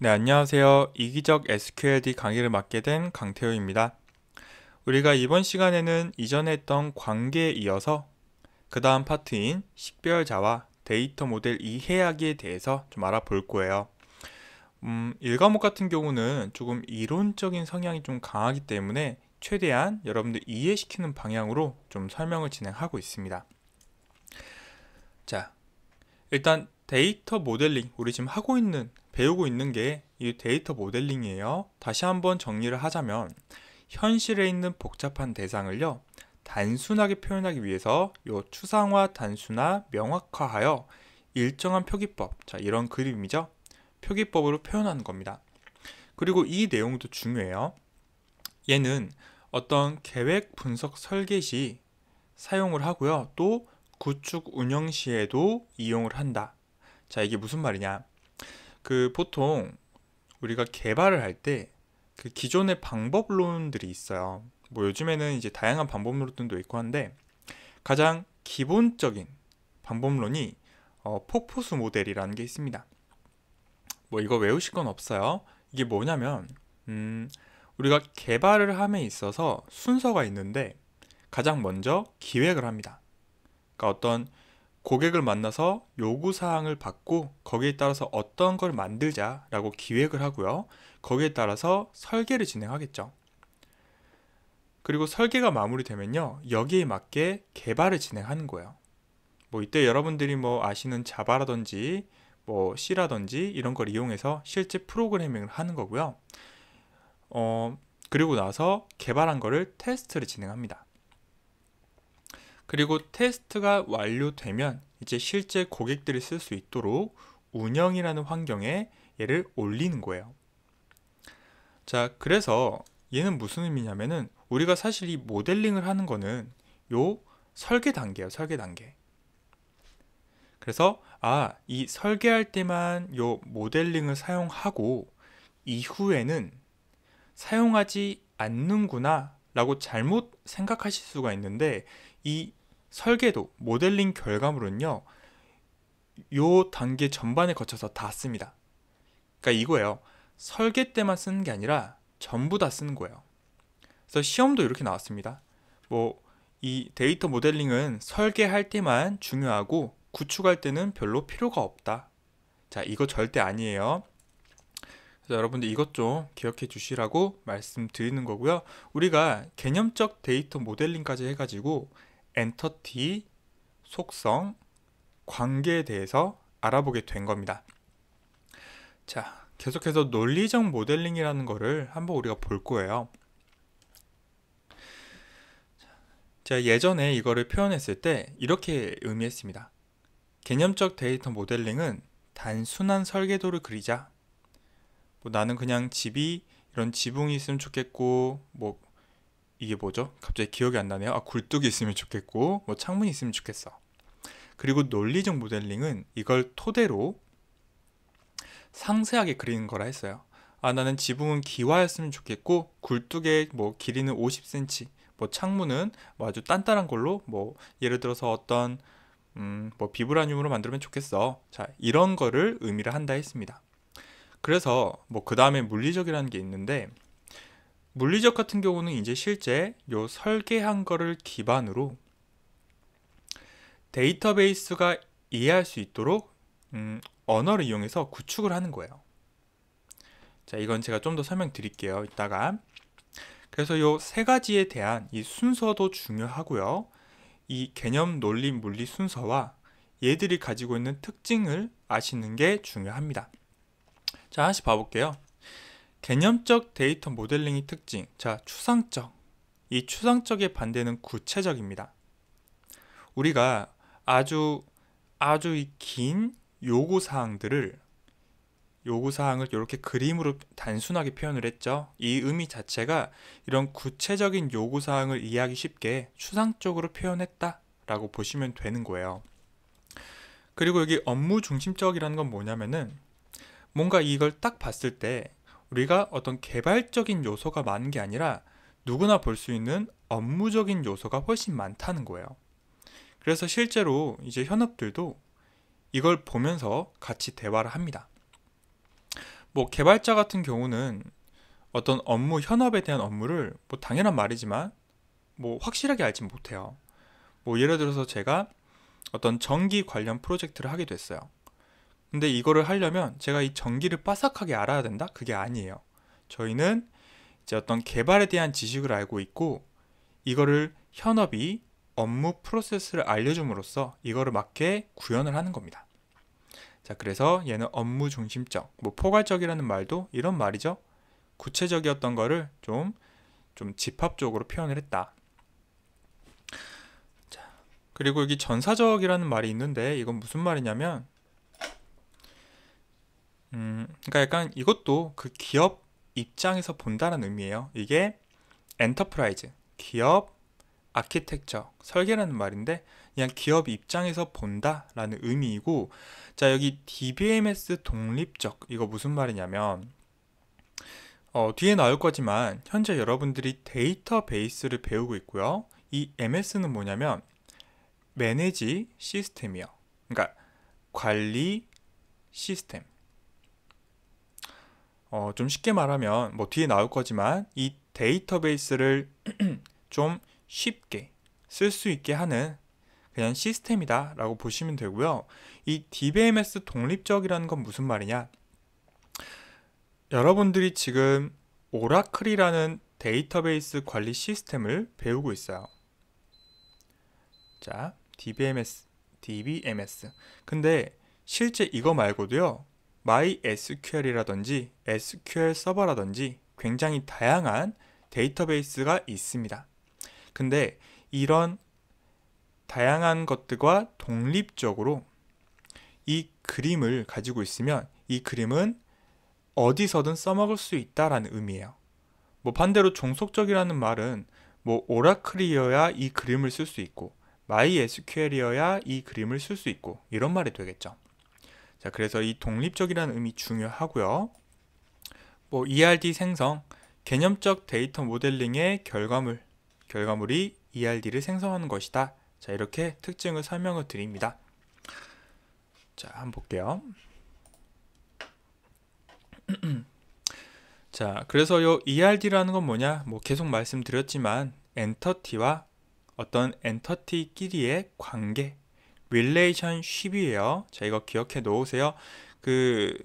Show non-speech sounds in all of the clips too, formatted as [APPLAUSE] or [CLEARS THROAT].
네, 안녕하세요. 이기적 SQLD 강의를 맡게 된 강태우입니다. 우리가 이번 시간에는 이전에 했던 관계에 이어서 그 다음 파트인 식별자와 데이터 모델 이해하기에 대해서 좀 알아볼 거예요. 음, 1과목 같은 경우는 조금 이론적인 성향이 좀 강하기 때문에 최대한 여러분들 이해시키는 방향으로 좀 설명을 진행하고 있습니다. 자, 일단 데이터 모델링, 우리 지금 하고 있는 배우고 있는 게 이 데이터 모델링이에요. 다시 한번 정리를 하자면 현실에 있는 복잡한 대상을요. 단순하게 표현하기 위해서 요 추상화, 단순화, 명확화하여 일정한 표기법, 자 이런 그림이죠. 표기법으로 표현하는 겁니다. 그리고 이 내용도 중요해요. 얘는 어떤 계획 분석 설계 시 사용을 하고요. 또 구축 운영 시에도 이용을 한다. 자, 이게 무슨 말이냐? 그 보통 우리가 개발을 할 때 그 기존의 방법론들이 있어요. 뭐 요즘에는 이제 다양한 방법론도 있고 한데 가장 기본적인 방법론이 어, 폭포수 모델이라는 게 있습니다. 뭐 이거 외우실 건 없어요. 이게 뭐냐면 음, 우리가 개발을 함에 있어서 순서가 있는데 가장 먼저 기획을 합니다. 그러니까 어떤 고객을 만나서 요구 사항을 받고 거기에 따라서 어떤 걸 만들자라고 기획을 하고요. 거기에 따라서 설계를 진행하겠죠. 그리고 설계가 마무리되면요. 여기에 맞게 개발을 진행하는 거예요. 뭐 이때 여러분들이 뭐 아시는 자바라든지 뭐 C라든지 이런 걸 이용해서 실제 프로그래밍을 하는 거고요. 어, 그리고 나서 개발한 거를 테스트를 진행합니다. 그리고 테스트가 완료되면 이제 실제 고객들이 쓸 수 있도록 운영이라는 환경에 얘를 올리는 거예요. 자, 그래서 얘는 무슨 의미냐면은 우리가 사실 이 모델링을 하는 거는 요 설계 단계예요. 설계 단계. 그래서 아, 이 설계할 때만 요 모델링을 사용하고 이후에는 사용하지 않는구나 라고 잘못 생각하실 수가 있는데 이 설계도, 모델링 결과물은요. 요 단계 전반에 거쳐서 다 씁니다. 그러니까 이거예요. 설계 때만 쓰는 게 아니라 전부 다 쓰는 거예요. 그래서 시험도 이렇게 나왔습니다. 뭐 이 데이터 모델링은 설계할 때만 중요하고 구축할 때는 별로 필요가 없다. 자, 이거 절대 아니에요. 그래서 여러분들 이것 좀 기억해 주시라고 말씀드리는 거고요. 우리가 개념적 데이터 모델링까지 해가지고 엔터티, 속성, 관계에 대해서 알아보게 된 겁니다. 자, 계속해서 논리적 모델링이라는 거를 한번 우리가 볼 거예요. 자, 예전에 이거를 표현했을 때 이렇게 의미했습니다. 개념적 데이터 모델링은 단순한 설계도를 그리자. 뭐 나는 그냥 집이 이런 지붕이 있으면 좋겠고, 뭐 이게 뭐죠? 갑자기 기억이 안 나네요. 아, 굴뚝이 있으면 좋겠고, 뭐 창문이 있으면 좋겠어. 그리고 논리적 모델링은 이걸 토대로 상세하게 그리는 거라 했어요. 아, 나는 지붕은 기화였으면 좋겠고, 굴뚝의 뭐 길이는 50cm, 뭐 창문은 뭐 아주 딴딴한 걸로, 뭐 예를 들어서 어떤, 음, 뭐 비브라늄으로 만들면 좋겠어. 자, 이런 거를 의미를 한다 했습니다. 그래서 뭐 그 다음에 물리적이라는 게 있는데, 물리적 같은 경우는 이제 실제 요 설계한 거를 기반으로 데이터베이스가 이해할 수 있도록 음, 언어를 이용해서 구축을 하는 거예요. 자, 이건 제가 좀 더 설명드릴게요. 이따가. 그래서 요 세 가지에 대한 이 순서도 중요하고요. 이 개념, 논리, 물리 순서와 얘들이 가지고 있는 특징을 아시는 게 중요합니다. 자, 하나씩 봐볼게요. 개념적 데이터 모델링의 특징, 자, 추상적. 이 추상적의 반대는 구체적입니다. 우리가 아주 아주 긴 요구 사항들을 요구 사항을 이렇게 그림으로 단순하게 표현을 했죠. 이 의미 자체가 이런 구체적인 요구 사항을 이해하기 쉽게 추상적으로 표현했다라고 보시면 되는 거예요. 그리고 여기 업무 중심적이라는 건 뭐냐면은 뭔가 이걸 딱 봤을 때 우리가 어떤 개발적인 요소가 많은 게 아니라 누구나 볼 수 있는 업무적인 요소가 훨씬 많다는 거예요. 그래서 실제로 이제 현업들도 이걸 보면서 같이 대화를 합니다. 뭐 개발자 같은 경우는 어떤 업무 현업에 대한 업무를 뭐 당연한 말이지만 뭐 확실하게 알진 못해요. 뭐 예를 들어서 제가 어떤 전기 관련 프로젝트를 하게 됐어요. 근데 이거를 하려면 제가 이 전기를 빠삭하게 알아야 된다? 그게 아니에요. 저희는 이제 어떤 개발에 대한 지식을 알고 있고 이거를 현업이 업무 프로세스를 알려줌으로써 이거를 맞게 구현을 하는 겁니다. 자, 그래서 얘는 업무 중심적, 뭐 포괄적이라는 말도 이런 말이죠. 구체적이었던 거를 좀, 좀 집합적으로 표현을 했다. 자, 그리고 여기 전사적이라는 말이 있는데 이건 무슨 말이냐면 음, 그러니까 약간 이것도 그 기업 입장에서 본다는 의미예요. 이게 엔터프라이즈, 기업 아키텍처, 설계라는 말인데 그냥 기업 입장에서 본다라는 의미이고 자 여기 DBMS 독립적 이거 무슨 말이냐면 어, 뒤에 나올 거지만 현재 여러분들이 데이터베이스를 배우고 있고요. 이 MS는 뭐냐면 매니지 시스템이요. 그러니까 관리 시스템. 어, 좀 쉽게 말하면 뭐 뒤에 나올 거지만 이 데이터베이스를 [CLEARS THROAT] 좀 쉽게 쓸 수 있게 하는 그냥 시스템이다 라고 보시면 되고요 이 DBMS 독립적이라는 건 무슨 말이냐 여러분들이 지금 오라클이라는 데이터베이스 관리 시스템을 배우고 있어요 자 DBMS DBMS 근데 실제 이거 말고도요 MySQL이라든지 SQL 서버라든지 굉장히 다양한 데이터베이스가 있습니다. 근데 이런 다양한 것들과 독립적으로 이 그림을 가지고 있으면 이 그림은 어디서든 써먹을 수 있다라는 의미예요. 뭐 반대로 종속적이라는 말은 뭐 오라클이어야 이 그림을 쓸 수 있고 MySQL이어야 이 그림을 쓸 수 있고 이런 말이 되겠죠. 자, 그래서 이 독립적이라는 의미 중요하고요. 뭐 ERD 생성, 개념적 데이터 모델링의 결과물, 결과물이 ERD를 생성하는 것이다. 자, 이렇게 특징을 설명을 드립니다. 자, 한번 볼게요. [CLEARS THROAT] 자, 그래서 요 ERD라는 건 뭐냐? 뭐 계속 말씀드렸지만 엔터티와 어떤 엔터티끼리의 관계 릴레이션쉽이에요. 자, 이거 기억해 놓으세요. 그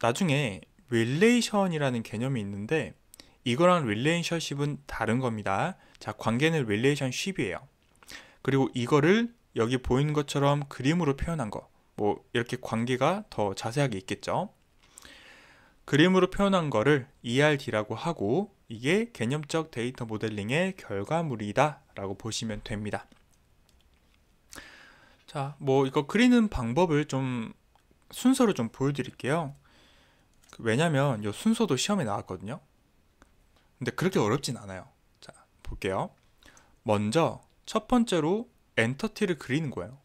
나중에 릴레이션이라는 개념이 있는데 이거랑 릴레이션십은 다른 겁니다. 자, 관계는 릴레이션십이에요. 그리고 이거를 여기 보이는 것처럼 그림으로 표현한 거. 뭐 이렇게 관계가 더 자세하게 있겠죠. 그림으로 표현한 거를 ERD라고 하고 이게 개념적 데이터 모델링의 결과물이다 라고 보시면 됩니다. 자, 뭐 이거 그리는 방법을 좀 순서를 좀 보여드릴게요. 그 왜냐면 이 순서도 시험에 나왔거든요. 근데 그렇게 어렵진 않아요. 자, 볼게요. 먼저 첫 번째로 엔터티를 그리는 거예요.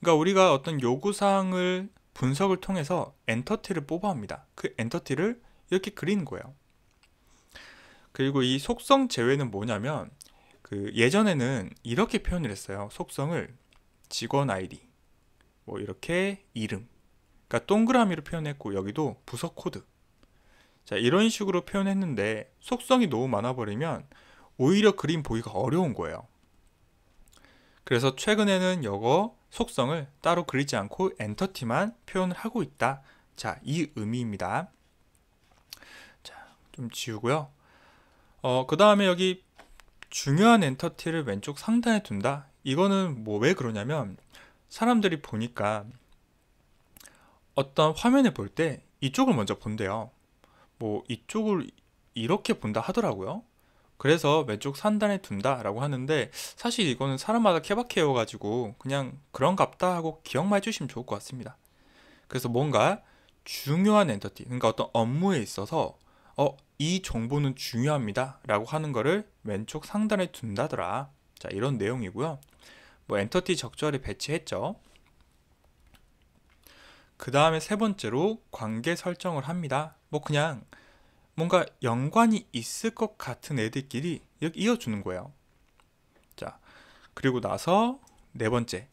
그러니까 우리가 어떤 요구사항을 분석을 통해서 엔터티를 뽑아옵니다. 그 엔터티를 이렇게 그리는 거예요. 그리고 이 속성 제외는 뭐냐면 그 예전에는 이렇게 표현을 했어요. 속성을 직원 아이디, 뭐 이렇게 이름. 그러니까 동그라미로 표현했고 여기도 부서 코드. 자 이런 식으로 표현했는데 속성이 너무 많아버리면 오히려 그림 보기가 어려운 거예요. 그래서 최근에는 이거 속성을 따로 그리지 않고 엔터티만 표현을 하고 있다. 자, 이 의미입니다. 자, 좀 지우고요. 어, 그 다음에 여기 중요한 엔터티를 왼쪽 상단에 둔다. 이거는 뭐 왜 그러냐면 사람들이 보니까 어떤 화면을 볼 때 이쪽을 먼저 본대요. 뭐 이쪽을 이렇게 본다 하더라고요. 그래서 왼쪽 산단에 둔다라고 하는데 사실 이거는 사람마다 케바케여 가지고 그냥 그런갑다 하고 기억만 해주시면 좋을 것 같습니다. 그래서 뭔가 중요한 엔터티, 그러니까 어떤 업무에 있어서 어, 이 정보는 중요합니다 라고 하는 거를 왼쪽 상단에 둔다더라. 자 이런 내용이고요 뭐 엔터티 적절히 배치했죠 그 다음에 세 번째로 관계 설정을 합니다 뭐 그냥 뭔가 연관이 있을 것 같은 애들끼리 이렇게 이어주는 거예요 자 그리고 나서 네 번째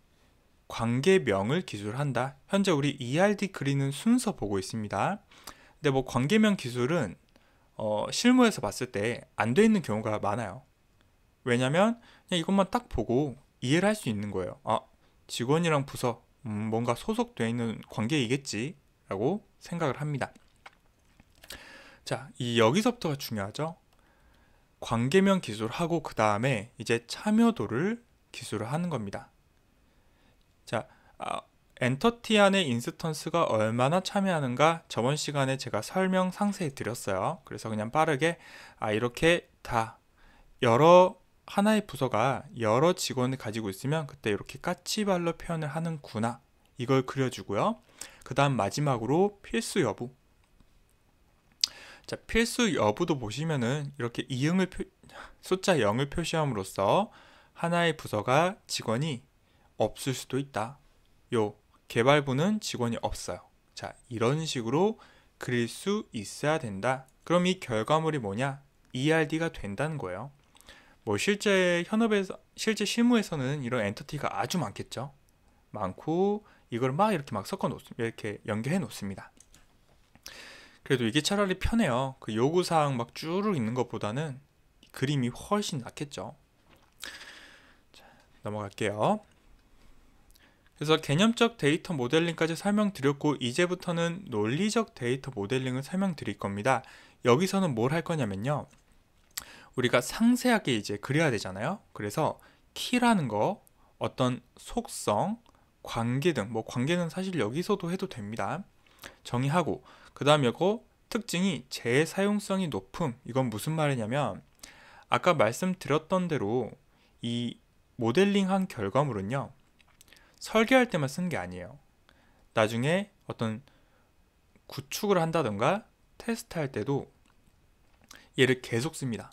관계명을 기술한다 현재 우리 ERD 그리는 순서 보고 있습니다 근데 뭐 관계명 기술은 어, 실무에서 봤을 때 안 돼 있는 경우가 많아요 왜냐면 그냥 이것만 딱 보고 이해를 할 수 있는 거예요. 아, 직원이랑 부서 음, 뭔가 소속되어 있는 관계이겠지라고 생각을 합니다. 자, 이 여기서부터가 중요하죠. 관계면 기술 하고 그 다음에 이제 참여도를 기술을 하는 겁니다. 자, 아, 엔터티 안의 인스턴스가 얼마나 참여하는가 저번 시간에 제가 설명 상세히 드렸어요. 그래서 그냥 빠르게 아 이렇게 다 여러 하나의 부서가 여러 직원을 가지고 있으면 그때 이렇게 까치발로 표현을 하는구나 이걸 그려주고요. 그 다음 마지막으로 필수 여부 자 필수 여부도 보시면은 이렇게 이응을 표, 숫자 0을 표시함으로써 하나의 부서가 직원이 없을 수도 있다. 요 개발부는 직원이 없어요. 자 이런 식으로 그릴 수 있어야 된다. 그럼 이 결과물이 뭐냐? ERD가 된다는 거예요. 뭐 실제 현업에서 실제 실무에서는 이런 엔터티가 아주 많겠죠. 많고 이걸 막 이렇게 막 섞어 놓 이렇게 연결해 놓습니다. 그래도 이게 차라리 편해요. 그 요구 사항 막 쭈르륵 있는 것보다는 그림이 훨씬 낫겠죠. 자, 넘어갈게요. 그래서 개념적 데이터 모델링까지 설명드렸고 이제부터는 논리적 데이터 모델링을 설명드릴 겁니다. 여기서는 뭘 할 거냐면요. 우리가 상세하게 이제 그려야 되잖아요. 그래서 키라는 거 어떤 속성, 관계 등, 뭐 관계는 사실 여기서도 해도 됩니다. 정의하고, 그 다음에 이거 특징이 재사용성이 높음. 이건 무슨 말이냐면, 아까 말씀드렸던 대로 이 모델링한 결과물은요, 설계할 때만 쓴 게 아니에요. 나중에 어떤 구축을 한다던가 테스트할 때도 얘를 계속 씁니다.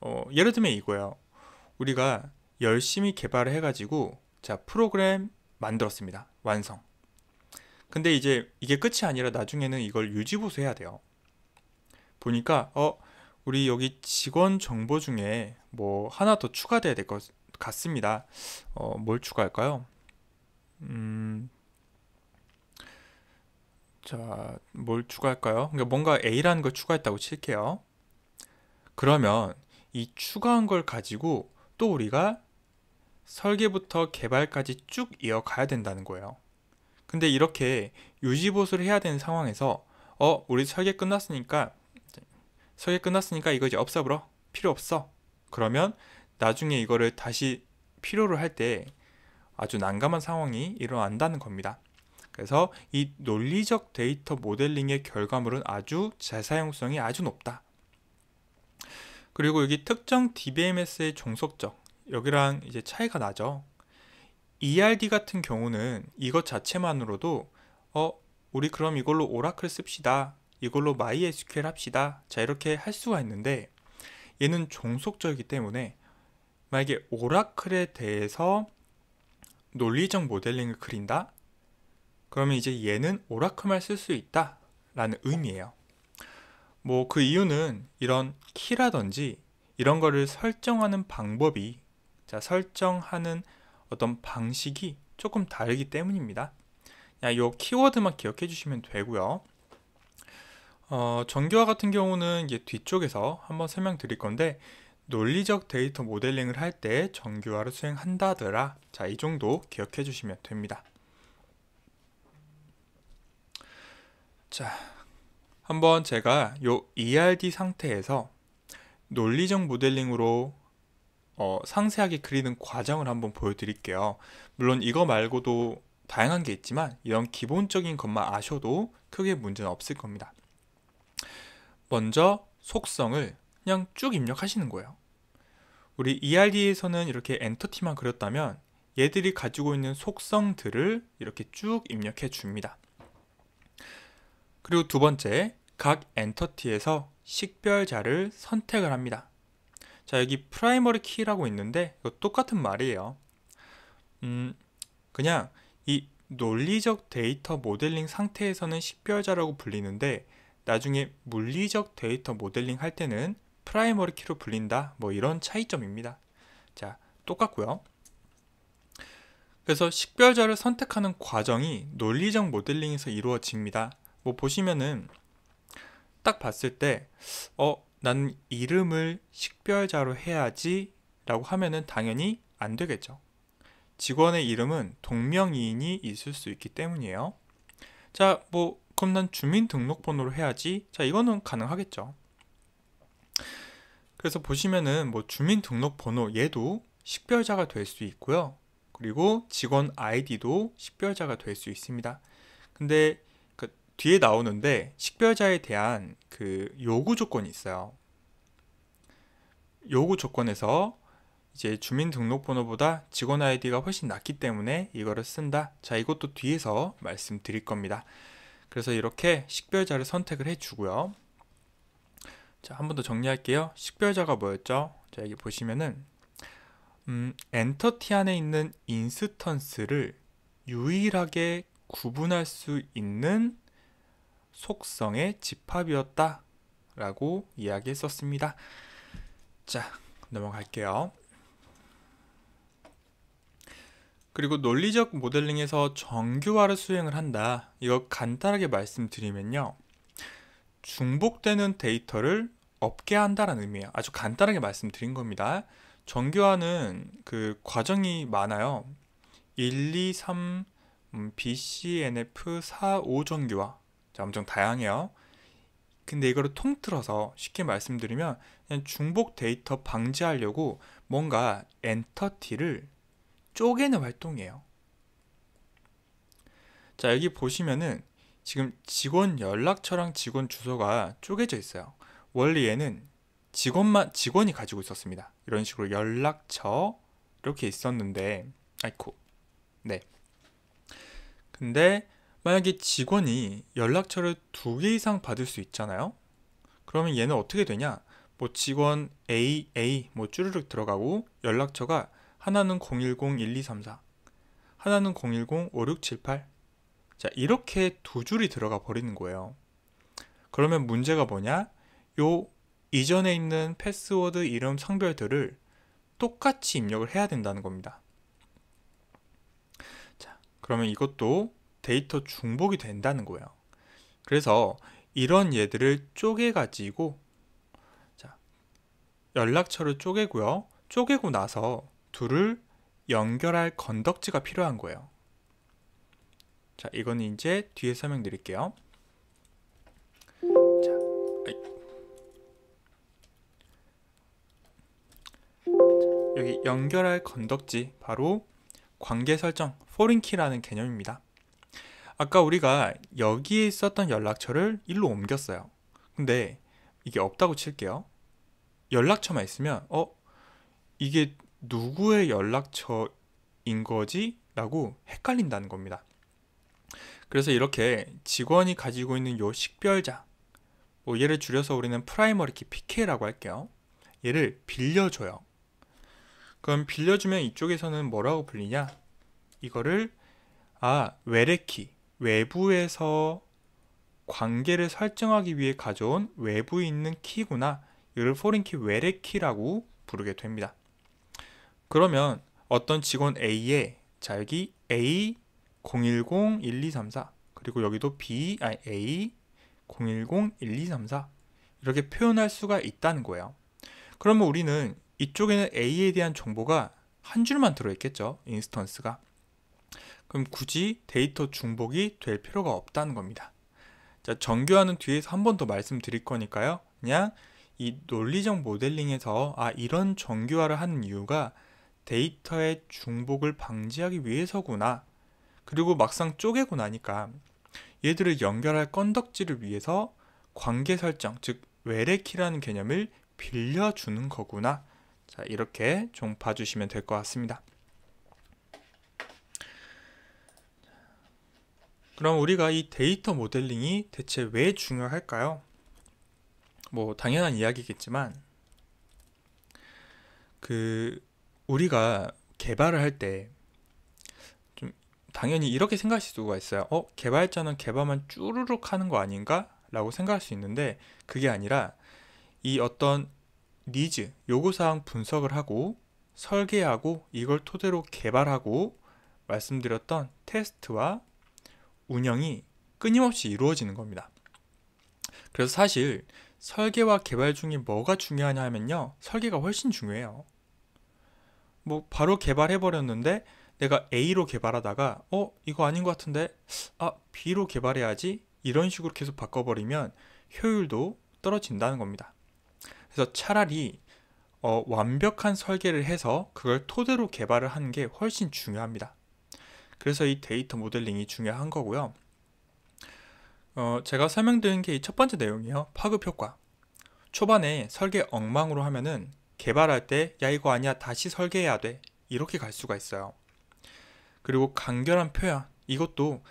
어, 예를 들면 이거예요. 우리가 열심히 개발을 해가지고 자 프로그램 만들었습니다. 완성. 근데 이제 이게 끝이 아니라 나중에는 이걸 유지보수해야 돼요. 보니까 어 우리 여기 직원 정보 중에 뭐 하나 더 추가돼야 될 것 같습니다. 어, 뭘 추가할까요? 음, 자, 뭘 추가할까요? 그러니까 뭔가 A라는 걸 추가했다고 칠게요. 그러면 이 추가한 걸 가지고 또 우리가 설계부터 개발까지 쭉 이어가야 된다는 거예요. 근데 이렇게 유지보수를 해야 되는 상황에서 어 우리 설계 끝났으니까 설계 끝났으니까 이거 이제 없애버려 필요 없어 그러면 나중에 이거를 다시 필요로 할 때 아주 난감한 상황이 일어난다는 겁니다. 그래서 이 논리적 데이터 모델링의 결과물은 아주 재사용성이 아주 높다. 그리고 여기 특정 DBMS의 종속적 여기랑 이제 차이가 나죠. ERD 같은 경우는 이것 자체만으로도 어 우리 그럼 이걸로 오라클 씁시다. 이걸로 MySQL 합시다. 자 이렇게 할 수가 있는데 얘는 종속적이기 때문에 만약에 오라클에 대해서 논리적 모델링을 그린다? 그러면 이제 얘는 오라클만 쓸 수 있다 라는 의미예요. 뭐그 이유는 이런 키라든지 이런 거를 설정하는 방법이 자, 설정하는 어떤 방식이 조금 다르기 때문입니다. 야, 요 키워드만 기억해 주시면 되고요. 어, 정규화 같은 경우는 이제 뒤쪽에서 한번 설명드릴 건데 논리적 데이터 모델링을 할 때 정규화를 수행한다더라. 자, 이 정도 기억해 주시면 됩니다. 자, 한번 제가 이 ERD 상태에서 논리적 모델링으로 어, 상세하게 그리는 과정을 한번 보여드릴게요. 물론 이거 말고도 다양한 게 있지만 이런 기본적인 것만 아셔도 크게 문제는 없을 겁니다. 먼저 속성을 그냥 쭉 입력하시는 거예요. 우리 ERD에서는 이렇게 엔터티만 그렸다면 얘들이 가지고 있는 속성들을 이렇게 쭉 입력해 줍니다. 그리고 두 번째, 각 엔터티에서 식별자를 선택을 합니다. 자 여기 프라이머리 키라고 있는데 똑같은 말이에요. 음 그냥 이 논리적 데이터 모델링 상태에서는 식별자라고 불리는데 나중에 물리적 데이터 모델링 할 때는 프라이머리 키로 불린다 뭐 이런 차이점입니다. 자 똑같고요. 그래서 식별자를 선택하는 과정이 논리적 모델링에서 이루어집니다. 뭐 보시면은 딱 봤을 때, 어, 난 이름을 식별자로 해야지 라고 하면은 당연히 안 되겠죠. 직원의 이름은 동명이인이 있을 수 있기 때문이에요. 자, 뭐, 그럼 난 주민등록번호로 해야지. 자, 이거는 가능하겠죠. 그래서 보시면은 뭐 주민등록번호 얘도 식별자가 될 수 있고요. 그리고 직원 아이디도 식별자가 될 수 있습니다. 근데 뒤에 나오는데 식별자에 대한 그 요구 조건이 있어요. 요구 조건에서 이제 주민등록번호보다 직원 아이디가 훨씬 낮기 때문에 이거를 쓴다. 자, 이것도 뒤에서 말씀드릴 겁니다. 그래서 이렇게 식별자를 선택을 해주고요. 자, 한 번 더 정리할게요. 식별자가 뭐였죠? 자, 여기 보시면은 음, 엔터티 안에 있는 인스턴스를 유일하게 구분할 수 있는 속성의 집합이었다 라고 이야기했었습니다. 자 넘어갈게요. 그리고 논리적 모델링에서 정규화를 수행을 한다. 이거 간단하게 말씀드리면요. 중복되는 데이터를 없게 한다라는 의미예요. 아주 간단하게 말씀드린 겁니다. 정규화는 그 과정이 많아요. 1, 2, 3, 음, BCNF 4, 5 정규화 자, 엄청 다양해요. 근데 이거를 통틀어서 쉽게 말씀드리면 그냥 중복 데이터 방지하려고 뭔가 엔터티를 쪼개는 활동이에요. 자, 여기 보시면은 지금 직원 연락처랑 직원 주소가 쪼개져 있어요. 원래 얘는 직원만 직원이 가지고 있었습니다. 이런 식으로 연락처 이렇게 있었는데 아이코. 네. 근데 만약에 직원이 연락처를 두 개 이상 받을 수 있잖아요. 그러면 얘는 어떻게 되냐? 뭐 직원 A, A 뭐 쭈르륵 들어가고 연락처가 하나는 010-1234, 하나는 010-5678. 자, 이렇게 두 줄이 들어가 버리는 거예요. 그러면 문제가 뭐냐? 요 이전에 있는 패스워드 이름 성별들을 똑같이 입력을 해야 된다는 겁니다. 자, 그러면 이것도 데이터 중복이 된다는 거예요. 그래서 이런 얘들을 쪼개 가지고 자, 연락처를 쪼개고요. 쪼개고 나서 둘을 연결할 건덕지가 필요한 거예요. 자, 이건 이제 뒤에 설명드릴게요. 자, 여기 연결할 건덕지 바로 관계 설정, 포린 키라는 개념입니다. 아까 우리가 여기에 있었던 연락처를 일로 옮겼어요. 근데 이게 없다고 칠게요. 연락처만 있으면 어 이게 누구의 연락처인 거지? 라고 헷갈린다는 겁니다. 그래서 이렇게 직원이 가지고 있는 요 식별자 뭐 얘를 줄여서 우리는 프라이머리 키 PK라고 할게요. 얘를 빌려줘요. 그럼 빌려주면 이쪽에서는 뭐라고 불리냐? 이거를 아 외래키 외부에서 관계를 설정하기 위해 가져온 외부에 있는 키구나 이를 포린키 외래 키라고 부르게 됩니다. 그러면 어떤 직원 A의 자 여기 A 0101234 그리고 여기도 B 아니 A 0101234 이렇게 표현할 수가 있다는 거예요. 그러면 우리는 이쪽에는 A에 대한 정보가 한 줄만 들어있겠죠. 인스턴스가. 그럼 굳이 데이터 중복이 될 필요가 없다는 겁니다. 자, 정교화는 뒤에서 한 번 더 말씀드릴 거니까요. 그냥 이 논리적 모델링에서 아 이런 정교화를 하는 이유가 데이터의 중복을 방지하기 위해서구나. 그리고 막상 쪼개고 나니까 얘들을 연결할 건덕지를 위해서 관계 설정, 즉 외래키라는 개념을 빌려주는 거구나. 자, 이렇게 좀 봐주시면 될 것 같습니다. 그럼 우리가 이 데이터 모델링이 대체 왜 중요할까요? 뭐 당연한 이야기겠지만 그 우리가 개발을 할 때 좀 당연히 이렇게 생각할 수가 있어요. 어, 개발자는 개발만 쭈르륵 하는 거 아닌가라고 생각할 수 있는데 그게 아니라 이 어떤 니즈, 요구 사항 분석을 하고 설계하고 이걸 토대로 개발하고 말씀드렸던 테스트와 운영이 끊임없이 이루어지는 겁니다. 그래서 사실 설계와 개발 중에 뭐가 중요하냐 하면요. 설계가 훨씬 중요해요. 뭐 바로 개발해버렸는데 내가 A로 개발하다가 어? 이거 아닌 것 같은데 아 B로 개발해야지 이런 식으로 계속 바꿔버리면 효율도 떨어진다는 겁니다. 그래서 차라리 어, 완벽한 설계를 해서 그걸 토대로 개발을 하는 게 훨씬 중요합니다. 그래서 이 데이터 모델링이 중요한 거고요. 어, 제가 설명드린 게 첫 번째 내용이요. 에 파급 효과. 초반에 설계 엉망으로 하면은 개발할 때 야 이거 아니야 다시 설계해야 돼 이렇게 갈 수가 있어요. 그리고 간결한 표현 이것도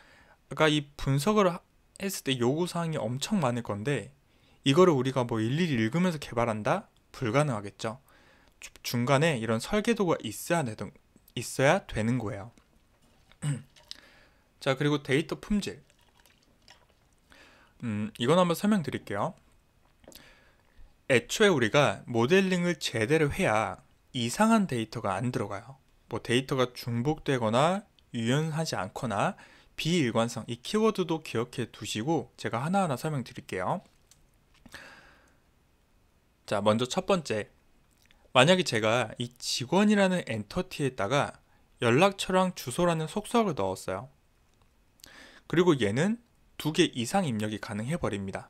아까 이 분석을 했을 때 요구사항이 엄청 많을 건데 이거를 우리가 뭐 일일이 읽으면서 개발한다? 불가능하겠죠. 중간에 이런 설계도가 있어야 되는 거예요. [CLEARS THROAT] 자 그리고 데이터 품질 음, 이건 한번 설명드릴게요 애초에 우리가 모델링을 제대로 해야 이상한 데이터가 안 들어가요 뭐 데이터가 중복되거나 유연하지 않거나 비일관성 이 키워드도 기억해 두시고 제가 하나하나 설명드릴게요 자 먼저 첫 번째 만약에 제가 이 직원이라는 엔터티에다가 연락처랑 주소라는 속성을 넣었어요. 그리고 얘는 두 개 이상 입력이 가능해 버립니다.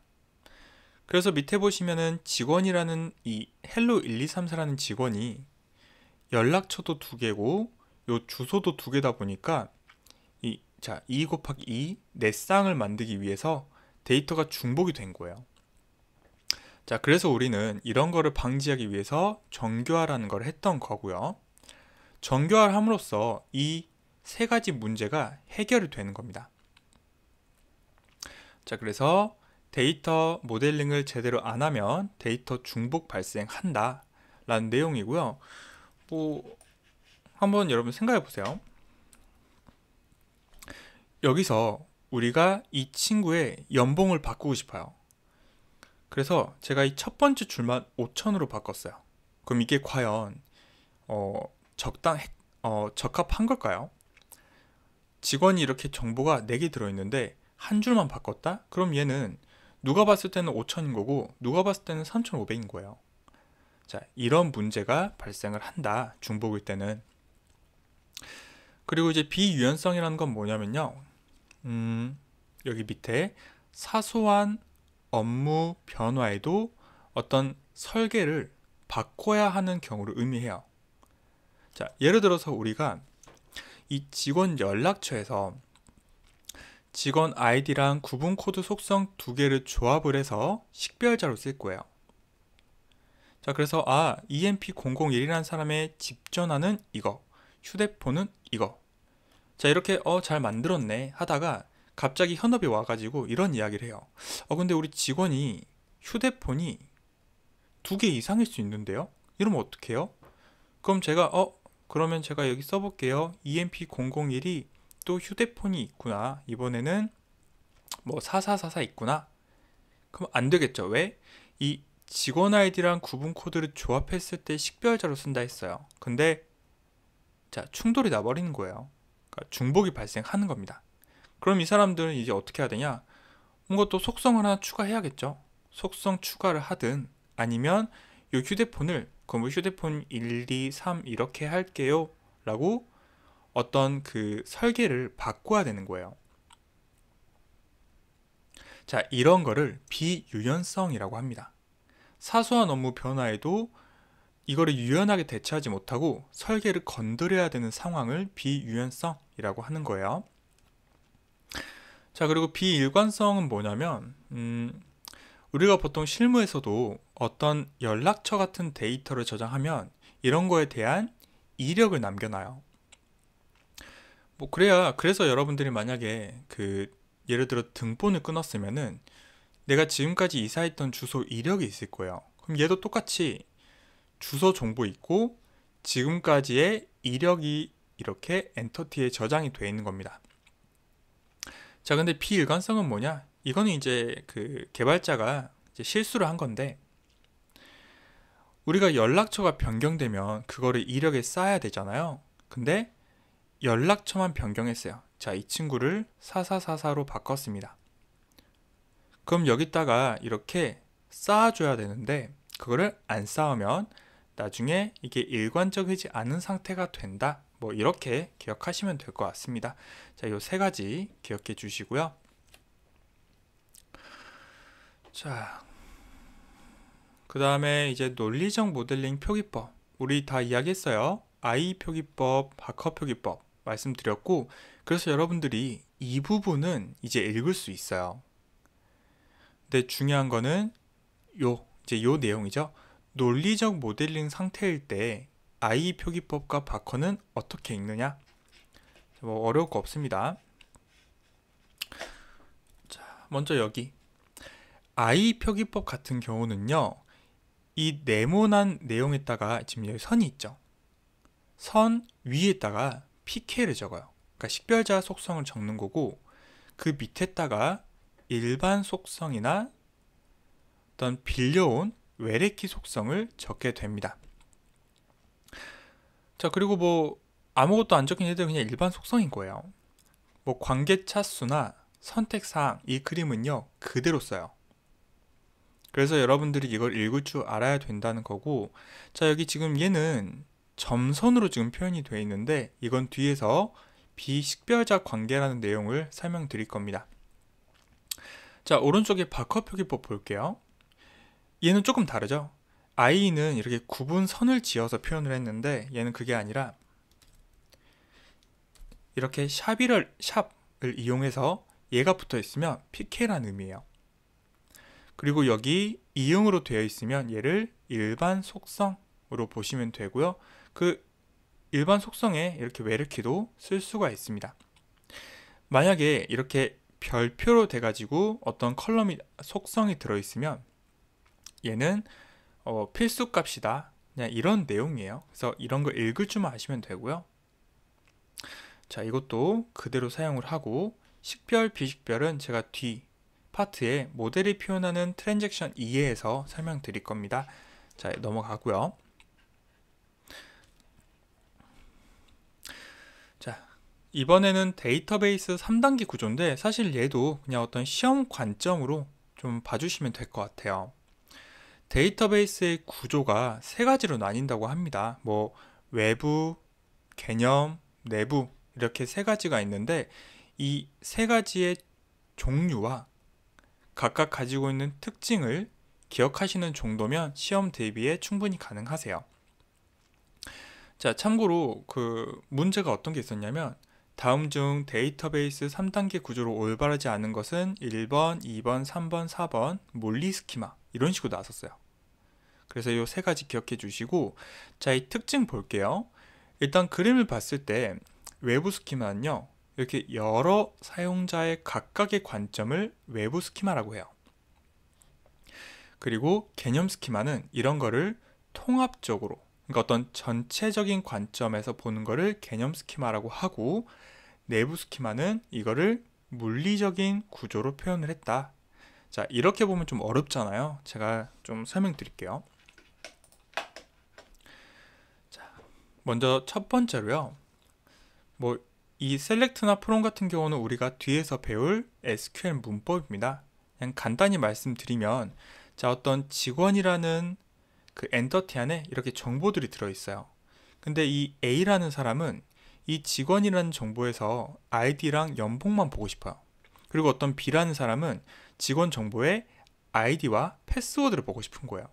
그래서 밑에 보시면은 직원이라는 이 헬로 1234라는 직원이 연락처도 두 개고 요 주소도 두 개다 보니까 이 자, 2 e 곱하기 2 e, 넷쌍을 만들기 위해서 데이터가 중복이 된 거예요. 자, 그래서 우리는 이런 거를 방지하기 위해서 정교화라는 걸 했던 거고요. 정교화함으로써 이 세 가지 문제가 해결이 되는 겁니다. 자, 그래서 데이터 모델링을 제대로 안 하면 데이터 중복 발생한다 라는 내용이고요. 뭐 한번 여러분 생각해 보세요. 여기서 우리가 이 친구의 연봉을 바꾸고 싶어요. 그래서 제가 이 첫 번째 줄만 5천으로 바꿨어요. 그럼 이게 과연 어, 적당 어, 적합한 걸까요? 직원이 이렇게 정보가 4개 들어있는데 한 줄만 바꿨다? 그럼 얘는 누가 봤을 때는 5천인 거고 누가 봤을 때는 3,500인 거예요. 자, 이런 문제가 발생을 한다. 중복일 때는. 그리고 이제 비유연성이라는 건 뭐냐면요. 음, 여기 밑에 사소한 업무 변화에도 어떤 설계를 바꿔야 하는 경우를 의미해요. 자, 예를 들어서 우리가 이 직원 연락처에서 직원 아이디랑 구분 코드 속성 두 개를 조합을 해서 식별자로 쓸 거예요. 자, 그래서 아, EMP001이라는 사람의 집 전화는 이거, 휴대폰은 이거. 자, 이렇게 어, 잘 만들었네 하다가 갑자기 현업이 와가지고 이런 이야기를 해요. 어, 근데 우리 직원이 휴대폰이 두 개 이상일 수 있는데요? 이러면 어떡해요? 그럼 제가 어, 그러면 제가 여기 써볼게요. EMP001이 또 휴대폰이 있구나. 이번에는 뭐 4444 있구나. 그럼 안 되겠죠. 왜? 이 직원 아이디랑 구분 코드를 조합했을 때 식별자로 쓴다 했어요. 근데 자 충돌이 나버리는 거예요. 그러니까 중복이 발생하는 겁니다. 그럼 이 사람들은 이제 어떻게 해야 되냐? 뭔가 또 속성을 하나 추가해야겠죠. 속성 추가를 하든 아니면 이 휴대폰을 그럼 휴대폰 1, 2, 3 이렇게 할게요 라고 어떤 그 설계를 바꿔야 되는 거예요 자 이런 거를 비유연성이라고 합니다 사소한 업무 변화에도 이거를 유연하게 대처하지 못하고 설계를 건드려야 되는 상황을 비유연성이라고 하는 거예요 자 그리고 비일관성은 뭐냐면 음, 우리가 보통 실무에서도 어떤 연락처 같은 데이터를 저장하면 이런 거에 대한 이력을 남겨놔요. 뭐 그래야 그래서 여러분들이 만약에 그 예를 들어 등본을 끊었으면은 내가 지금까지 이사했던 주소 이력이 있을 거예요. 그럼 얘도 똑같이 주소 정보 있고 지금까지의 이력이 이렇게 엔터티에 저장이 되어 있는 겁니다. 자, 근데 비일관성은 뭐냐? 이거는 이제 그 개발자가 이제 실수를 한 건데 우리가 연락처가 변경되면 그거를 이력에 쌓아야 되잖아요. 근데 연락처만 변경했어요. 자, 이 친구를 4444로 바꿨습니다. 그럼 여기다가 이렇게 쌓아줘야 되는데 그거를 안 쌓으면 나중에 이게 일관적이지 않은 상태가 된다. 뭐 이렇게 기억하시면 될 것 같습니다. 자, 이 세 가지 기억해 주시고요. 자, 그 다음에 이제 논리적 모델링 표기법 우리 다 이야기했어요. I 표기법, 바커 표기법 말씀드렸고 그래서 여러분들이 이 부분은 이제 읽을 수 있어요. 근데 중요한 거는 요 이제 요 내용이죠. 논리적 모델링 상태일 때 I 표기법과 바커는 어떻게 읽느냐? 뭐 어려울 거 없습니다. 자, 먼저 여기 I 표기법 같은 경우는요. 이 네모난 내용에다가 지금 여기 선이 있죠. 선 위에다가 pk를 적어요. 그러니까 식별자 속성을 적는 거고 그 밑에다가 일반 속성이나 어떤 빌려온 외래키 속성을 적게 됩니다. 자 그리고 뭐 아무것도 안 적힌 애들 그냥 일반 속성인 거예요. 뭐 관계차수나 선택사항 이 그림은요 그대로 써요. 그래서 여러분들이 이걸 읽을 줄 알아야 된다는 거고 자 여기 지금 얘는 점선으로 지금 표현이 되어 있는데 이건 뒤에서 비식별자 관계라는 내용을 설명드릴 겁니다. 자 오른쪽에 바커 표기법 볼게요. 얘는 조금 다르죠? i 는 이렇게 구분선을 지어서 표현을 했는데 얘는 그게 아니라 이렇게 샵이를 샵을 이용해서 얘가 붙어 있으면 PK라는 의미예요. 그리고 여기 이응으로 되어 있으면 얘를 일반 속성으로 보시면 되고요. 그 일반 속성에 이렇게 외르키도 쓸 수가 있습니다. 만약에 이렇게 별표로 돼가지고 어떤 컬럼이 속성이 들어있으면 얘는 어, 필수값이다. 그냥 이런 내용이에요. 그래서 이런 걸 읽을 줄만 아시면 되고요. 자 이것도 그대로 사용을 하고 식별 비식별은 제가 뒤 파트에 모델이 표현하는 트랜잭션 이해에서 설명드릴 겁니다. 자, 넘어가고요. 자, 이번에는 데이터베이스 3단계 구조인데 사실 얘도 그냥 어떤 시험 관점으로 좀 봐주시면 될 것 같아요. 데이터베이스의 구조가 세 가지로 나뉜다고 합니다. 뭐 외부, 개념, 내부 이렇게 세 가지가 있는데 이 세 가지의 종류와 각각 가지고 있는 특징을 기억하시는 정도면 시험 대비에 충분히 가능하세요. 자, 참고로 그 문제가 어떤 게 있었냐면 다음 중 데이터베이스 3단계 구조로 올바르지 않은 것은 1번, 2번, 3번, 4번, 몰리 스키마 이런 식으로 나왔었어요. 그래서 이 세 가지 기억해 주시고 자, 이 특징 볼게요. 일단 그림을 봤을 때 외부 스키마는요. 이렇게 여러 사용자의 각각의 관점을 외부 스키마라고 해요. 그리고 개념 스키마는 이런 거를 통합적으로 그러니까 어떤 전체적인 관점에서 보는 거를 개념 스키마라고 하고 내부 스키마는 이거를 물리적인 구조로 표현을 했다. 자, 이렇게 보면 좀 어렵잖아요. 제가 좀 설명드릴게요. 자, 먼저 첫 번째로요. 뭐이 셀렉트나 프롬 같은 경우는 우리가 뒤에서 배울 SQL 문법입니다. 그냥 간단히 말씀드리면 자 어떤 직원이라는 그 엔터티 안에 이렇게 정보들이 들어있어요. 근데 이 A라는 사람은 이 직원이라는 정보에서 아이디랑 연봉만 보고 싶어요. 그리고 어떤 B라는 사람은 직원 정보에 아이디와 패스워드를 보고 싶은 거예요.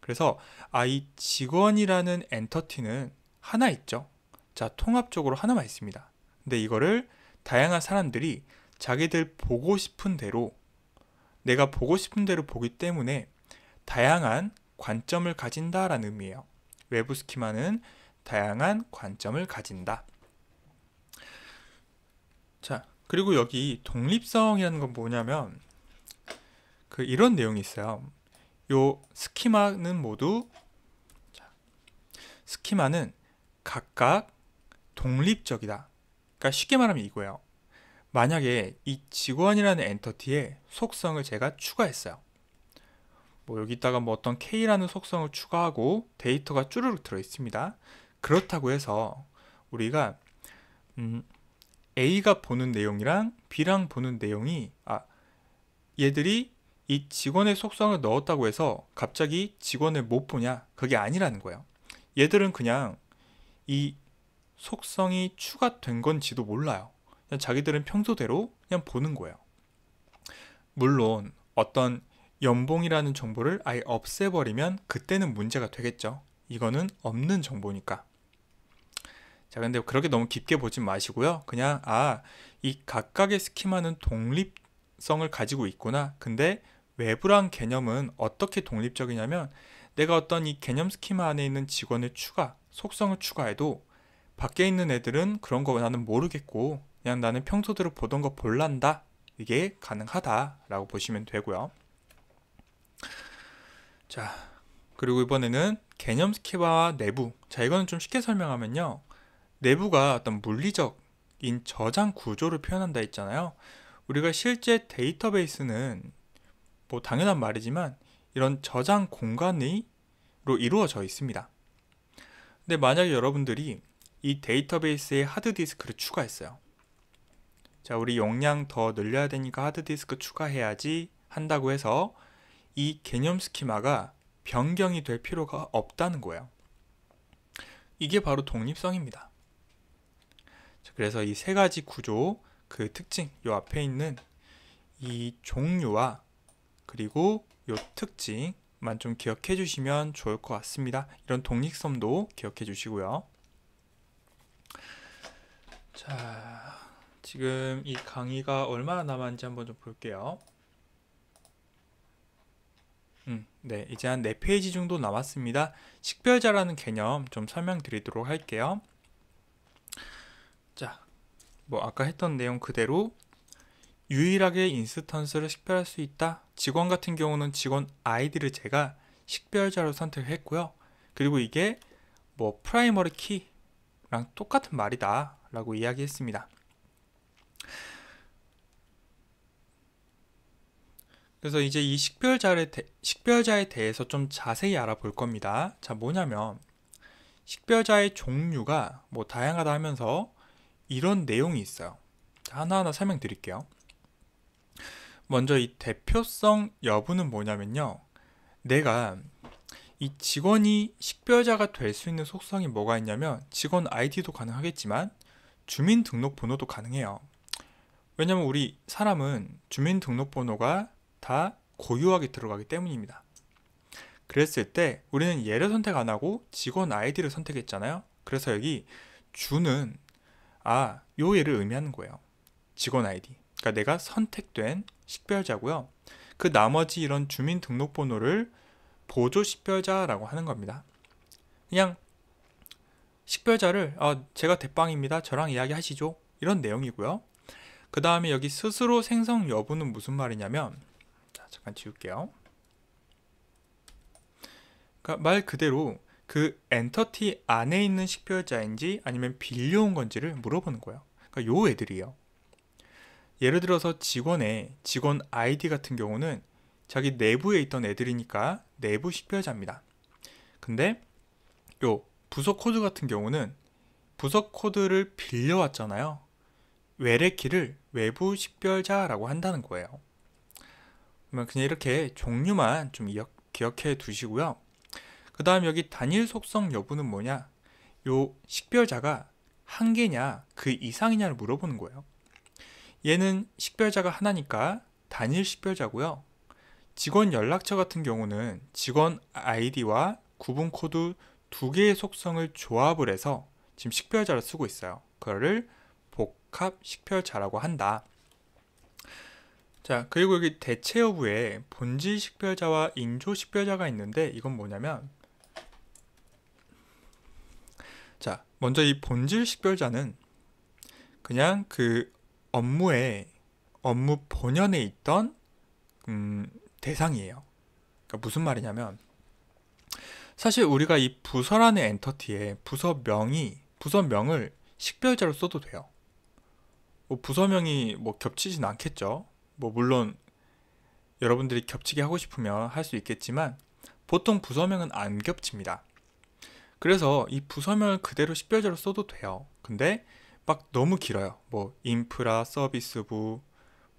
그래서 아이 직원이라는 엔터티는 하나 있죠. 자 통합적으로 하나만 있습니다. 근데 이거를 다양한 사람들이 자기들 보고 싶은 대로 내가 보고 싶은 대로 보기 때문에 다양한 관점을 가진다라는 의미예요. 외부 스키마는 다양한 관점을 가진다. 자, 그리고 여기 독립성이라는 건 뭐냐면 그 이런 내용이 있어요. 요 스키마는 모두 스키마는 각각 독립적이다. 그러니까 쉽게 말하면 이거예요. 만약에 이 직원이라는 엔터티에 속성을 제가 추가했어요. 뭐 여기다가 뭐 어떤 K라는 속성을 추가하고 데이터가 쭈르륵 들어 있습니다. 그렇다고 해서 우리가 음, A가 보는 내용이랑 B랑 보는 내용이 아 얘들이 이 직원의 속성을 넣었다고 해서 갑자기 직원을 못 보냐 그게 아니라는 거예요. 얘들은 그냥 이 속성이 추가된 건지도 몰라요. 그냥 자기들은 평소대로 그냥 보는 거예요. 물론 어떤 연봉이라는 정보를 아예 없애버리면 그때는 문제가 되겠죠. 이거는 없는 정보니까. 자, 근데 그렇게 너무 깊게 보진 마시고요. 그냥, 아, 이 각각의 스키마는 독립성을 가지고 있구나. 근데 외부란 개념은 어떻게 독립적이냐면 내가 어떤 이 개념 스키마 안에 있는 직원의 추가, 속성을 추가해도 밖에 있는 애들은 그런 거 나는 모르겠고 그냥 나는 평소대로 보던 거 볼란다 이게 가능하다라고 보시면 되고요. 자 그리고 이번에는 개념 스케바와 내부 자 이거는 좀 쉽게 설명하면요 내부가 어떤 물리적인 저장 구조를 표현한다 했잖아요 우리가 실제 데이터베이스는 뭐 당연한 말이지만 이런 저장 공간이로 이루어져 있습니다 근데 만약에 여러분들이 이 데이터베이스에 하드디스크를 추가했어요. 자, 우리 용량 더 늘려야 되니까 하드디스크 추가해야지 한다고 해서 이 개념 스키마가 변경이 될 필요가 없다는 거예요. 이게 바로 독립성입니다. 자, 그래서 이 세 가지 구조, 그 특징, 요 앞에 있는 이 종류와 그리고 요 특징만 좀 기억해 주시면 좋을 것 같습니다. 이런 독립성도 기억해 주시고요. 자, 지금 이 강의가 얼마나 남았는지 한번 좀 볼게요. 음, 네, 이제 한 4페이지 정도 남았습니다. 식별자라는 개념 좀 설명드리도록 할게요. 자, 뭐 아까 했던 내용 그대로 유일하게 인스턴스를 식별할 수 있다. 직원 같은 경우는 직원 아이디를 제가 식별자로 선택했고요. 그리고 이게 뭐 프라이머리 키랑 똑같은 말이다 라고 이야기했습니다. 그래서 이제 이 식별자에, 대, 식별자에 대해서 좀 자세히 알아볼 겁니다. 자, 뭐냐면 식별자의 종류가 뭐 다양하다 하면서 이런 내용이 있어요. 하나하나 설명드릴게요. 먼저 이 대표성 여부는 뭐냐면요. 내가 이 직원이 식별자가 될 수 있는 속성이 뭐가 있냐면 직원 아이디도 가능하겠지만 주민등록번호도 가능해요. 왜냐면 우리 사람은 주민등록번호가 다 고유하게 들어가기 때문입니다. 그랬을 때 우리는 예를 선택 안 하고 직원 아이디를 선택했잖아요. 그래서 여기 주는 아, 요예를 의미하는 거예요. 직원 아이디. 그러니까 내가 선택된 식별자고요. 그 나머지 이런 주민등록번호를 보조 식별자라고 하는 겁니다. 그냥 식별자를 어, 제가 대빵입니다. 저랑 이야기하시죠. 이런 내용이고요. 그 다음에 여기 스스로 생성 여부는 무슨 말이냐면 자, 잠깐 지울게요. 그러니까 말 그대로 그 엔터티 안에 있는 식별자인지 아니면 빌려온 건지를 물어보는 거예요. 그러니까 요 애들이에요. 예를 들어서 직원의 직원 아이디 같은 경우는 자기 내부에 있던 애들이니까 내부 식별자입니다. 근데 요 부서 코드 같은 경우는 부서 코드를 빌려왔잖아요. 외래키를 외부 식별자라고 한다는 거예요. 그러면 그냥 이렇게 종류만 좀 기억해 두시고요. 그 다음 여기 단일 속성 여부는 뭐냐? 요 식별자가 한 개냐, 그 이상이냐를 물어보는 거예요. 얘는 식별자가 하나니까 단일 식별자고요. 직원 연락처 같은 경우는 직원 아이디와 구분 코드 두 개의 속성을 조합을 해서 지금 식별자를 쓰고 있어요. 그거를 복합 식별자라고 한다. 자, 그리고 여기 대체 여부에 본질 식별자와 인조 식별자가 있는데 이건 뭐냐면 자, 먼저 이 본질 식별자는 그냥 그 업무에 업무 본연에 있던 음, 대상이에요. 그러니까 무슨 말이냐면 사실 우리가 이 부서라는 엔터티에 부서명이 부서명을 식별자로 써도 돼요. 뭐 부서명이 뭐 겹치진 않겠죠. 뭐 물론 여러분들이 겹치게 하고 싶으면 할 수 있겠지만 보통 부서명은 안 겹칩니다. 그래서 이 부서명을 그대로 식별자로 써도 돼요. 근데 막 너무 길어요. 뭐 인프라 서비스부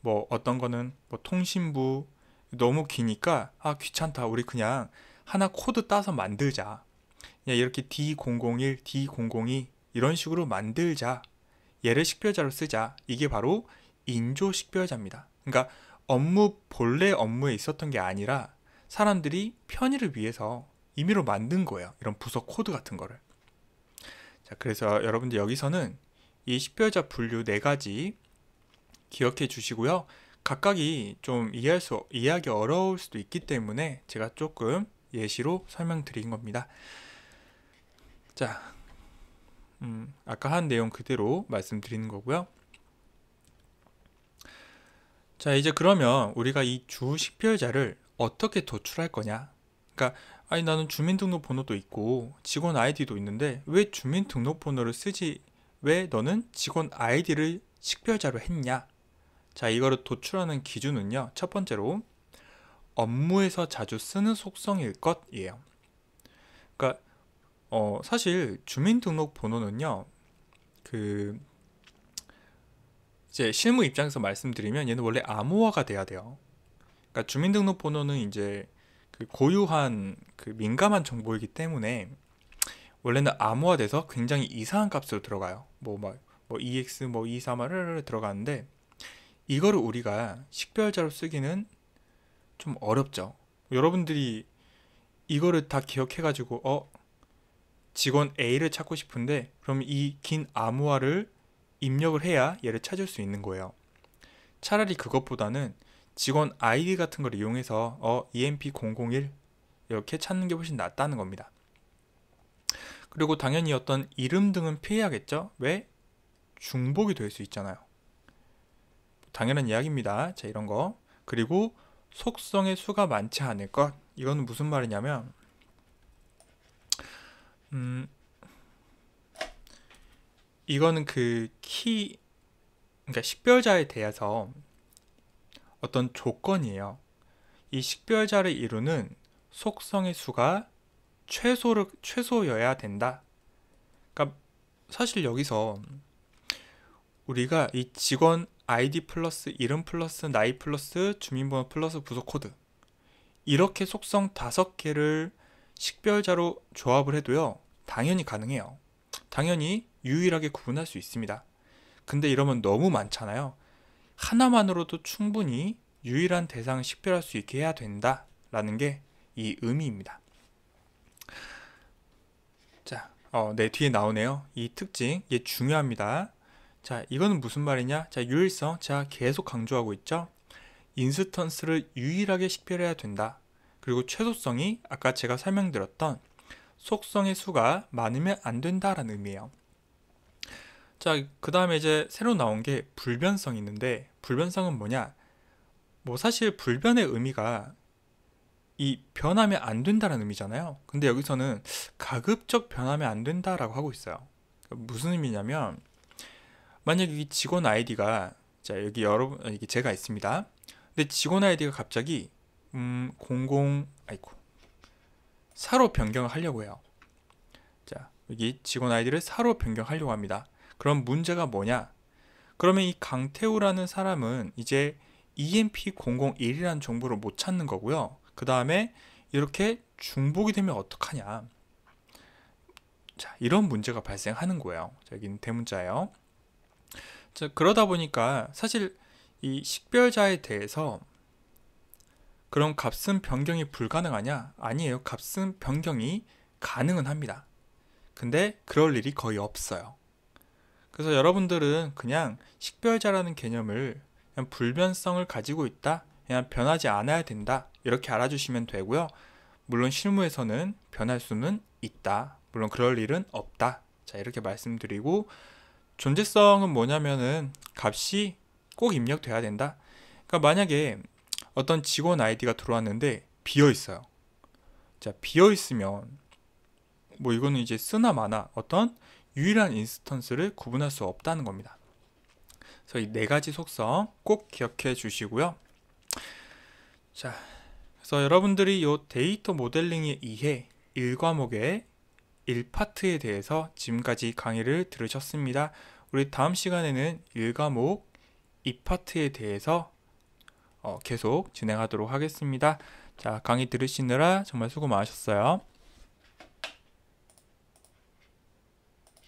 뭐 어떤 거는 뭐 통신부 너무 기니까 아 귀찮다 우리 그냥 하나 코드 따서 만들자 그냥 예, 이렇게 D001, D002 이런 식으로 만들자 얘를 식별자로 쓰자 이게 바로 인조 식별자입니다 그러니까 업무 본래 업무에 있었던 게 아니라 사람들이 편의를 위해서 임의로 만든 거예요 이런 부서 코드 같은 거를 자 그래서 여러분들 여기서는 이 식별자 분류 네 가지 기억해 주시고요 각각이 좀 이해할 수 이해하기 어려울 수도 있기 때문에 제가 조금 예시로 설명드린 겁니다. 자, 음, 아까 한 내용 그대로 말씀드리는 거고요. 자, 이제 그러면 우리가 이 주식별자를 어떻게 도출할 거냐? 그러니까 아니 나는 주민등록번호도 있고 직원 아이디도 있는데 왜 주민등록번호를 쓰지? 왜 너는 직원 아이디를 식별자로 했냐? 자, 이거를 도출하는 기준은요. 첫 번째로 업무에서 자주 쓰는 속성일 것이에요. 그러니까 어, 사실 주민등록번호는요. 그 이제 실무 입장에서 말씀드리면 얘는 원래 암호화가 돼야 돼요. 그러니까 주민등록번호는 이제 그 고유한 그 민감한 정보이기 때문에 원래는 암호화돼서 굉장히 이상한 값으로 들어가요. 뭐 막뭐 EX 뭐2 3을 들어가는데 이거를 우리가 식별자로 쓰기는 좀 어렵죠. 여러분들이 이거를 다 기억해가지고 어 직원 A를 찾고 싶은데 그럼 이 긴 암호화를 입력을 해야 얘를 찾을 수 있는 거예요. 차라리 그것보다는 직원 ID 같은 걸 이용해서 어 EMP001 이렇게 찾는 게 훨씬 낫다는 겁니다. 그리고 당연히 어떤 이름 등은 피해야겠죠? 왜? 중복이 될 수 있잖아요. 당연한 이야기입니다. 자, 이런 거. 그리고 속성의 수가 많지 않을 것. 이건 무슨 말이냐면 음 이거는 그 키 그러니까 식별자에 대해서 어떤 조건이에요. 이 식별자를 이루는 속성의 수가 최소를 최소여야 된다. 그러니까 사실 여기서 우리가 이 직원 아이디 플러스 이름 플러스 나이 플러스 주민번호 플러스 부속 코드 이렇게 속성 다섯 개를 식별자로 조합을 해도요 당연히 가능해요 당연히 유일하게 구분할 수 있습니다 근데 이러면 너무 많잖아요 하나만으로도 충분히 유일한 대상을 식별할 수 있게 해야 된다 라는 게 이 의미입니다 자, 어, 네 뒤에 나오네요 이 특징 이게 중요합니다 자, 이거는 무슨 말이냐? 자, 유일성. 제가 계속 강조하고 있죠. 인스턴스를 유일하게 식별해야 된다. 그리고 최소성이 아까 제가 설명드렸던 속성의 수가 많으면 안 된다라는 의미예요. 자, 그 다음에 이제 새로 나온 게불변성 있는데 불변성은 뭐냐? 뭐 사실 불변의 의미가 이 변하면 안 된다라는 의미잖아요. 근데 여기서는 가급적 변하면 안 된다라고 하고 있어요. 무슨 의미냐면 만약에 이 직원 아이디가 자 여기 여러분 여기 어, 제가 있습니다. 근데 직원 아이디가 갑자기 음 00 아이고 4로 변경을 하려고 해요. 자 여기 직원 아이디를 4로 변경하려고 합니다. 그럼 문제가 뭐냐? 그러면 이 강태우라는 사람은 이제 EMP001이라는 정보를 못 찾는 거고요. 그 다음에 이렇게 중복이 되면 어떡하냐. 자, 이런 문제가 발생하는 거예요. 자, 여기는 대문자예요. 자, 그러다 보니까 사실 이 식별자에 대해서 그런 값은 변경이 불가능하냐? 아니에요. 값은 변경이 가능은 합니다. 근데 그럴 일이 거의 없어요. 그래서 여러분들은 그냥 식별자라는 개념을 그냥 불변성을 가지고 있다. 그냥 변하지 않아야 된다. 이렇게 알아주시면 되고요. 물론 실무에서는 변할 수는 있다. 물론 그럴 일은 없다. 자, 이렇게 말씀드리고 존재성은 뭐냐면은 값이 꼭 입력돼야 된다. 그러니까 만약에 어떤 직원 아이디가 들어왔는데 비어 있어요. 자, 비어 있으면 뭐 이거는 이제 쓰나 마나 어떤 유일한 인스턴스를 구분할 수 없다는 겁니다. 그래서 이 네 가지 속성 꼭 기억해 주시고요. 자, 그래서 여러분들이 이 데이터 모델링의 이해 1과목에 1파트에 대해서 지금까지 강의를 들으셨습니다. 우리 다음 시간에는 1과목 2파트에 대해서 어, 계속 진행하도록 하겠습니다. 자, 강의 들으시느라 정말 수고 많으셨어요.